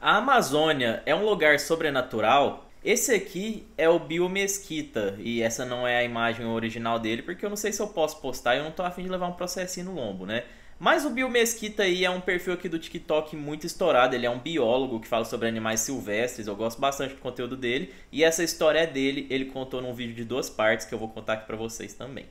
A Amazônia é um lugar sobrenatural? Esse aqui é o Bio Mesquita, e essa não é a imagem original dele, porque eu não sei se eu posso postar e eu não tô afim de levar um processinho no lombo, né? Mas o Bio Mesquita aí é um perfil aqui do TikTok muito estourado, ele é um biólogo que fala sobre animais silvestres, eu gosto bastante do conteúdo dele, e essa história é dele, ele contou num vídeo de duas partes que eu vou contar aqui pra vocês também.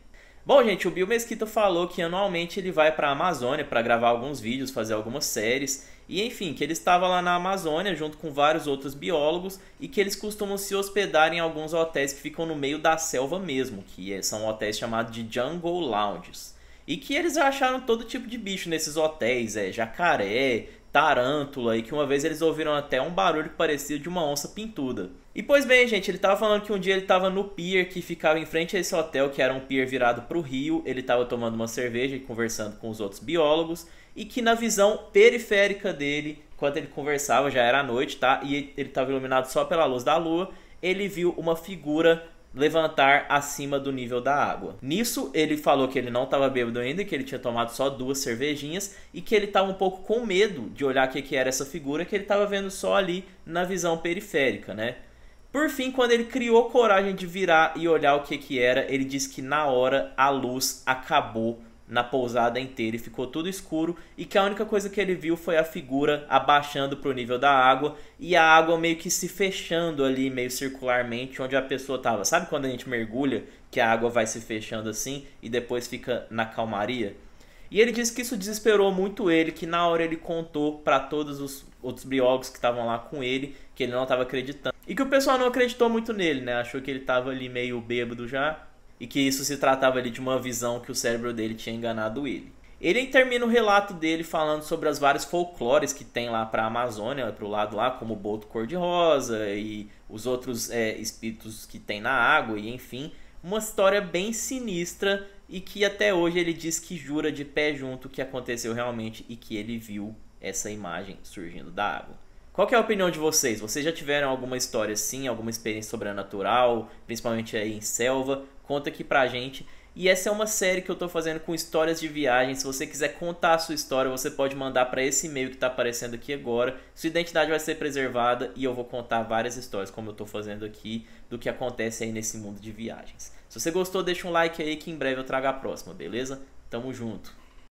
Bom, gente, o Bill Mesquita falou que anualmente ele vai para a Amazônia para gravar alguns vídeos, fazer algumas séries e enfim, que ele estava lá na Amazônia junto com vários outros biólogos e que eles costumam se hospedar em alguns hotéis que ficam no meio da selva mesmo, que é, são hotéis chamados de jungle lounges. E que eles acharam todo tipo de bicho nesses hotéis, é jacaré, tarântula e que uma vez eles ouviram até um barulho que parecia de uma onça pintuda. E pois bem, gente, ele tava falando que um dia ele tava no pier que ficava em frente a esse hotel, que era um pier virado para o rio, ele tava tomando uma cerveja e conversando com os outros biólogos, e que na visão periférica dele, quando ele conversava, já era à noite, tá? E ele tava iluminado só pela luz da lua, ele viu uma figura levantar acima do nível da água. Nisso, ele falou que ele não estava bêbado ainda, que ele tinha tomado só duas cervejinhas e que ele estava tá um pouco com medo de olhar o que, que era essa figura que ele estava vendo só ali na visão periférica, né? Por fim, quando ele criou coragem de virar e olhar o que, que era, ele disse que na hora a luz acabou na pousada inteira e ficou tudo escuro e que a única coisa que ele viu foi a figura abaixando para o nível da água e a água meio que se fechando ali meio circularmente onde a pessoa estava. Sabe quando a gente mergulha que a água vai se fechando assim e depois fica na calmaria? E ele disse que isso desesperou muito ele, que na hora ele contou para todos os outros biólogos que estavam lá com ele que ele não estava acreditando. E que o pessoal não acreditou muito nele, né? Achou que ele estava ali meio bêbado já e que isso se tratava ali de uma visão que o cérebro dele tinha enganado ele. Ele termina o relato dele falando sobre as várias folclores que tem lá para a Amazônia, para o lado lá, como o boto cor-de-rosa e os outros é, espíritos que tem na água, e enfim, uma história bem sinistra e que até hoje ele diz que jura de pé junto que aconteceu realmente e que ele viu essa imagem surgindo da água. Qual é a opinião de vocês? Vocês já tiveram alguma história assim, alguma experiência sobrenatural, principalmente aí em selva? Conta aqui pra gente. E essa é uma série que eu estou fazendo com histórias de viagem. Se você quiser contar a sua história, você pode mandar para esse e-mail que está aparecendo aqui agora. Sua identidade vai ser preservada e eu vou contar várias histórias, como eu estou fazendo aqui, do que acontece aí nesse mundo de viagens. Se você gostou, deixa um like aí que em breve eu trago a próxima, beleza? Tamo junto!